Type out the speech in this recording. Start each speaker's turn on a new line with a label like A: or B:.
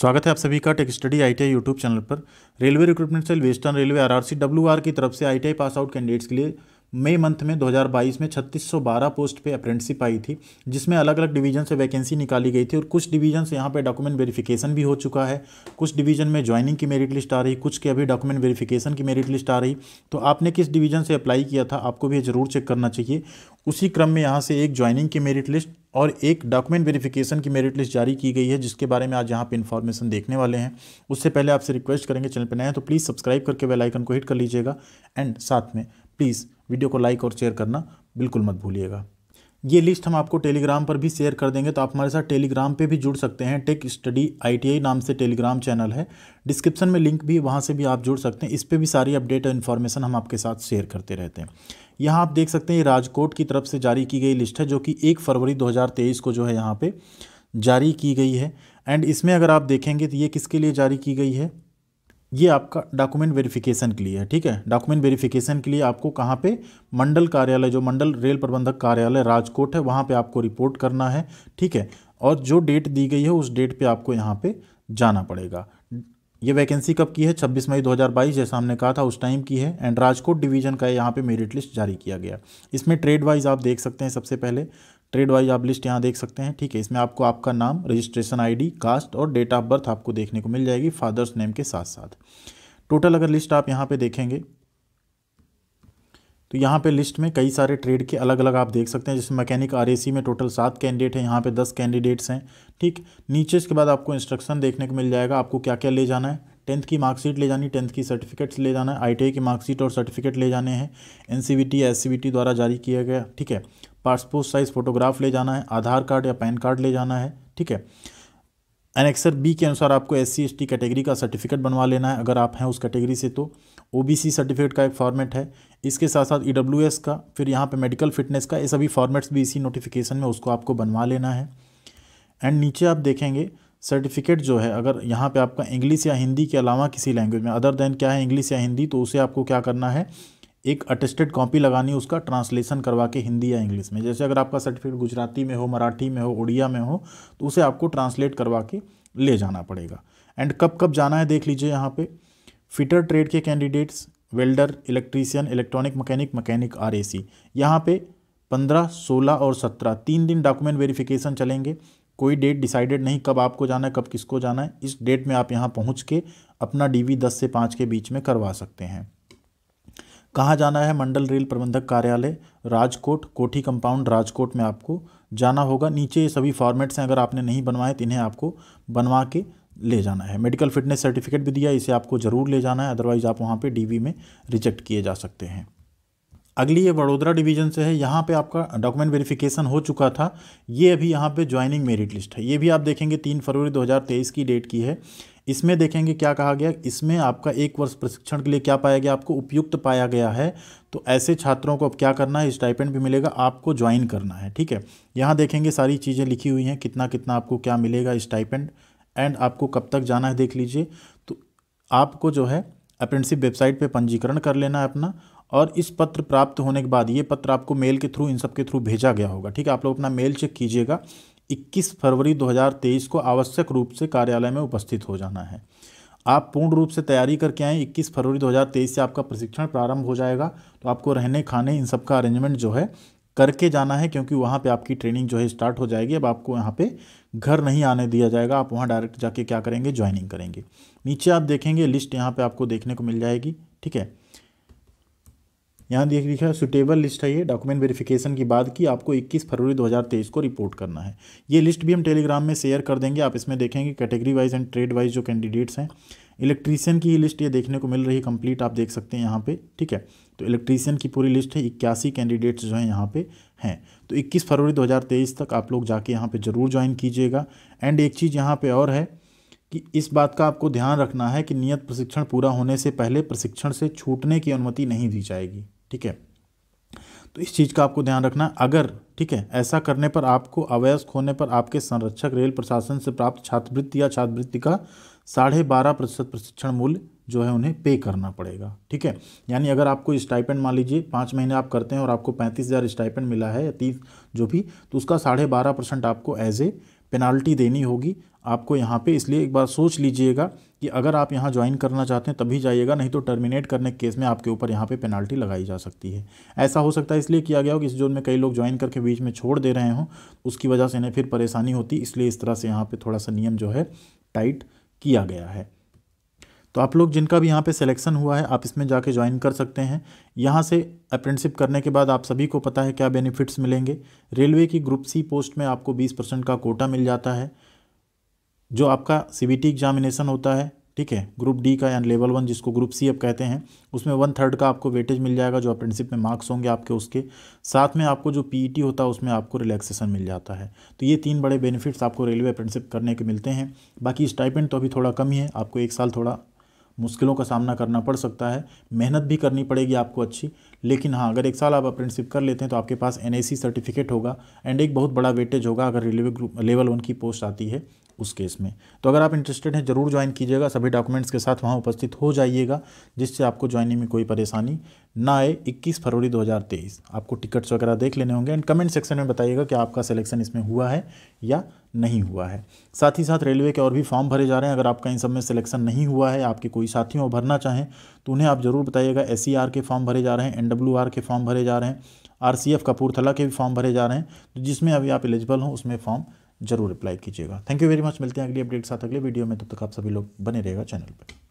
A: स्वागत है आप सभी का tech study ITI YouTube channel पर railway recruitment cell western railway RRC WR की तरफ से आईटीआई पास आउट कैंडिडेट्स के लिए मई मंथ में 2022 में 3612 पोस्ट पे अप्रेंटिसिप आई थी जिसमें अलग अलग डिवीजन से वैकेंसी निकाली गई थी और कुछ डिवीजन से यहाँ पे डॉक्यूमेंट वेरिफिकेशन भी हो चुका है कुछ डिवीजन में ज्वाइनिंग की मेरिट लिस्ट आ रही कुछ के अभी डॉक्यूमेंट वेरिफिकेशन की मेरिट लिस्ट आ रही तो आपने किस डिवीजन से अप्लाई किया था आपको भी ज़रूर चेक करना चाहिए उसी क्रम में यहाँ से एक ज्वाइनिंग की मेरिट लिस्ट और एक डॉक्यूमेंट वेरिफिकेशन की मेरिट लिस्ट जारी की गई है जिसके बारे में आज यहाँ पे इन्फॉर्मेशन देखने वाले हैं उससे पहले आपसे रिक्वेस्ट करेंगे चैनल पर नए हैं तो प्लीज़ सब्सक्राइब करके बेल आइकन को हिट कर लीजिएगा एंड साथ में प्लीज़ वीडियो को लाइक और शेयर करना बिल्कुल मत भूलिएगा ये लिस्ट हम आपको टेलीग्राम पर भी शेयर कर देंगे तो आप हमारे साथ टेलीग्राम पे भी जुड़ सकते हैं टेक स्टडी आईटीआई नाम से टेलीग्राम चैनल है डिस्क्रिप्शन में लिंक भी वहाँ से भी आप जुड़ सकते हैं इस पर भी सारी अपडेट और इन्फॉर्मेशन हम आपके साथ शेयर करते रहते हैं यहाँ आप देख सकते हैं राजकोट की तरफ से जारी की गई लिस्ट है जो कि एक फरवरी दो को जो है यहाँ पर जारी की गई है एंड इसमें अगर आप देखेंगे तो ये किसके लिए जारी की गई है ये आपका डॉक्यूमेंट वेरिफिकेशन के लिए है ठीक है डॉक्यूमेंट वेरिफिकेशन के लिए आपको कहाँ पे मंडल कार्यालय जो मंडल रेल प्रबंधक कार्यालय राजकोट है वहाँ पे आपको रिपोर्ट करना है ठीक है और जो डेट दी गई है उस डेट पे आपको यहाँ पे जाना पड़ेगा ये वैकेंसी कब की है 26 मई 2022 जैसा हमने कहा था उस टाइम की है एंड राजकोट डिवीजन का यहाँ पे मेरिट लिस्ट जारी किया गया इसमें ट्रेड वाइज आप देख सकते हैं सबसे पहले ट्रेड वाइज आप लिस्ट यहाँ देख सकते हैं ठीक है इसमें आपको आपका नाम रजिस्ट्रेशन आईडी कास्ट और डेट ऑफ बर्थ आपको देखने को मिल जाएगी फादर्स नेम के साथ साथ टोटल अगर लिस्ट आप यहाँ पे देखेंगे तो यहाँ पे लिस्ट में कई सारे ट्रेड के अलग अलग आप देख सकते हैं जैसे मैकेनिक आर में टोटल सात कैंडिडेट हैं यहाँ पे दस कैंडिडेट्स हैं ठीक नीचे इसके बाद आपको इंस्ट्रक्शन देखने को मिल जाएगा आपको क्या क्या ले जाना है टेंथ की मार्कशीट ले जानी टेंथ की सर्टिफिकेट्स ले जाना है आई की मार्कशीट और सर्टिफिकेट ले जाने हैं एन सी द्वारा जारी किया गया ठीक है पासपोर्ट साइज़ फ़ोटोग्राफ ले जाना है आधार कार्ड या पैन कार्ड ले जाना है ठीक है एनेक्सर बी के अनुसार आपको S C S T category का सर्टिफिकेट बनवा लेना है अगर आप हैं उस कैटेगरी से तो ओ बी सी सर्टिफिकेट का एक फॉर्मेट है इसके साथ साथ ई डब्ल्यू एस का फिर यहाँ पे मेडिकल फिटनेस का ये सभी फॉर्मेट्स भी इसी नोटिफिकेशन में उसको आपको बनवा लेना है एंड नीचे आप देखेंगे सर्टिफिकेट जो है अगर यहाँ पे आपका इंग्लिश या हिंदी के अलावा किसी लैंग्वेज में अदर देन क्या है इंग्लिश या हिंदी तो उसे आपको क्या करना है एक अटेस्टेड कॉपी लगानी उसका ट्रांसलेशन करवा के हिंदी या इंग्लिश में जैसे अगर आपका सर्टिफिकेट गुजराती में हो मराठी में हो उड़िया में हो तो उसे आपको ट्रांसलेट करवा के ले जाना पड़ेगा एंड कब कब जाना है देख लीजिए यहाँ पे फिटर ट्रेड के candidates welder electrician electronic mechanic mechanic R A C यहाँ पर पंद्रह सोलह और सत्रह तीन दिन डॉक्यूमेंट वेरिफिकेशन चलेंगे कोई डेट डिसाइडेड नहीं कब आपको जाना है कब किसको जाना है इस डेट में आप यहाँ पहुँच के अपना डी वी दस से पाँच के बीच में करवा सकते हैं कहाँ जाना है मंडल रेल प्रबंधक कार्यालय राजकोट कोठी कंपाउंड राजकोट में आपको जाना होगा नीचे ये सभी फॉर्मेट्स हैं अगर आपने नहीं बनवाए तो इन्हें आपको बनवा के ले जाना है मेडिकल फिटनेस सर्टिफिकेट भी दिया इसे आपको ज़रूर ले जाना है अदरवाइज़ आप वहाँ पे डीवी में रिजेक्ट किए जा सकते हैं अगली ये वडोदरा डिवीजन से है यहाँ पे आपका डॉक्यूमेंट वेरिफिकेशन हो चुका था ये अभी यहाँ पे ज्वाइनिंग मेरिट लिस्ट है ये भी आप देखेंगे तीन फरवरी 2023 की डेट की है इसमें देखेंगे क्या कहा गया इसमें आपका एक वर्ष प्रशिक्षण के लिए क्या पाया गया आपको उपयुक्त पाया गया है तो ऐसे छात्रों को अब क्या करना है स्टाइपेंड भी मिलेगा आपको ज्वाइन करना है ठीक है यहाँ देखेंगे सारी चीज़ें लिखी हुई हैं कितना कितना आपको क्या मिलेगा स्टाइपेंड एंड आपको कब तक जाना है देख लीजिए तो आपको जो है अप्रेंटिसिप वेबसाइट पर पंजीकरण कर लेना है अपना और इस पत्र प्राप्त होने के बाद ये पत्र आपको मेल के थ्रू इन सब के थ्रू भेजा गया होगा ठीक है आप लोग अपना मेल चेक कीजिएगा 21 फरवरी 2023 को आवश्यक रूप से कार्यालय में उपस्थित हो जाना है आप पूर्ण रूप से तैयारी करके आएँ इक्कीस फरवरी 2023 से आपका प्रशिक्षण प्रारंभ हो जाएगा तो आपको रहने खाने इन सब का अरेंजमेंट जो है करके जाना है क्योंकि वहाँ पे आपकी ट्रेनिंग जो है स्टार्ट हो जाएगी अब आपको यहाँ पे घर नहीं आने दिया जाएगा आप वहाँ डायरेक्ट जाके क्या करेंगे ज्वाइनिंग करेंगे नीचे आप देखेंगे लिस्ट यहाँ पे आपको देखने को मिल जाएगी ठीक है यहाँ देख लिखा है सुटेबल लिस्ट है ये डॉक्यूमेंट वेरिफिकेशन की बात की आपको 21 फरवरी 2023 को रिपोर्ट करना है ये लिस्ट भी हम टेलीग्राम में शेयर कर देंगे आप इसमें देखेंगे category wise and trade wise जो कैंडिडेट्स हैं इलेक्ट्रीशियन की लिस्ट ये देखने को मिल रही है कंप्लीट आप देख सकते हैं यहाँ पे ठीक है तो इलेक्ट्रीशियन की पूरी लिस्ट है इक्यासी कैंडिडेट्स जो हैं यहाँ पे हैं तो 21 फरवरी 2023 तक आप लोग जाके यहाँ पे ज़रूर ज्वाइन कीजिएगा एंड एक चीज़ यहाँ पे और है कि इस बात का आपको ध्यान रखना है कि नियत प्रशिक्षण पूरा होने से पहले प्रशिक्षण से छूटने की अनुमति नहीं दी जाएगी ठीक है तो इस चीज़ का आपको ध्यान रखना अगर ठीक है ऐसा करने पर आपको अवयस्क होने पर आपके संरक्षक रेल प्रशासन से प्राप्त छात्रवृत्ति या छात्रवृत्ति का साढ़े बारह प्रतिशत प्रशिक्षण मूल्य जो है उन्हें पे करना पड़ेगा ठीक है यानी अगर आपको स्टाइपेंड मान लीजिए पाँच महीने आप करते हैं और आपको पैंतीस हज़ार मिला है या तीस जो भी तो उसका साढ़े बारह परसेंट आपको एज ए पेनाल्टी देनी होगी आपको यहाँ पे इसलिए एक बार सोच लीजिएगा कि अगर आप यहाँ ज्वाइन करना चाहते हैं तभी जाइएगा नहीं तो टर्मिनेट करने के केस में आपके ऊपर यहाँ पे पेनाल्टी लगाई जा सकती है ऐसा हो सकता है इसलिए किया गया हो कि इस जोन में कई लोग ज्वाइन करके बीच में छोड़ दे रहे हों उसकी वजह से इन्हें फिर परेशानी होती इसलिए इस तरह से यहाँ पर थोड़ा सा नियम जो है टाइट किया गया है तो आप लोग जिनका भी यहाँ पे सिलेक्शन हुआ है आप इसमें जाके ज्वाइन कर सकते हैं यहाँ से अप्रेंटशिप करने के बाद आप सभी को पता है क्या बेनिफिट्स मिलेंगे रेलवे की ग्रुप सी पोस्ट में आपको बीस परसेंट का कोटा मिल जाता है जो आपका सी एग्जामिनेशन होता है ठीक है ग्रुप डी का या लेवल वन जिसको ग्रुप सी अब कहते हैं उसमें वन थर्ड का आपको वेटेज मिल जाएगा जो अप्रेंटशिप में मार्क्स होंगे आपके उसके साथ में आपको जो टी e होता है उसमें आपको रिलैक्सेशन मिल जाता है तो ये तीन बड़े बेनिफिट्स आपको रेलवे अप्रेंटशिप करने के मिलते हैं बाकी स्टाइपेंड तो अभी थोड़ा कम ही है आपको एक साल थोड़ा मुश्किलों का सामना करना पड़ सकता है मेहनत भी करनी पड़ेगी आपको अच्छी लेकिन हाँ अगर एक साल आप अप्रेंटिसिप कर लेते हैं तो आपके पास एन सर्टिफिकेट होगा एंड एक बहुत बड़ा वेटेज होगा अगर रेलवे ग्रुप लेवल वन की पोस्ट आती है उस केस में तो अगर आप इंटरेस्टेड हैं ज़रूर ज्वाइन कीजिएगा सभी डॉक्यूमेंट्स के साथ वहाँ उपस्थित हो जाइएगा जिससे आपको ज्वाइनिंग में कोई परेशानी ना आए 21 फरवरी 2023 आपको टिकट्स वगैरह देख लेने होंगे एंड कमेंट सेक्शन में बताइएगा कि आपका सिलेक्शन इसमें हुआ है या नहीं हुआ है साथ ही साथ रेलवे के और भी फॉर्म भरे जा रहे हैं अगर आपका इन सब में सिलेक्शन नहीं हुआ है आपके कोई साथियों और भरना चाहें तो उन्हें आप ज़रूर बताइएगा एस e के फॉर्म भरे जा रहे हैं एन के फॉर्म भरे जा रहे हैं आर सी एफ कपूरथला के भी फॉर्म भरे जा रहे हैं तो जिसमें अभी आप एलिजिबल हों उसमें फॉर्म जरूर रिप्लाई कीजिएगा थैंक यू वेरी मच मिलते हैं अगली अपडेट साथ अगले वीडियो में तब तो तक आप सभी लोग बने रहेगा चैनल पर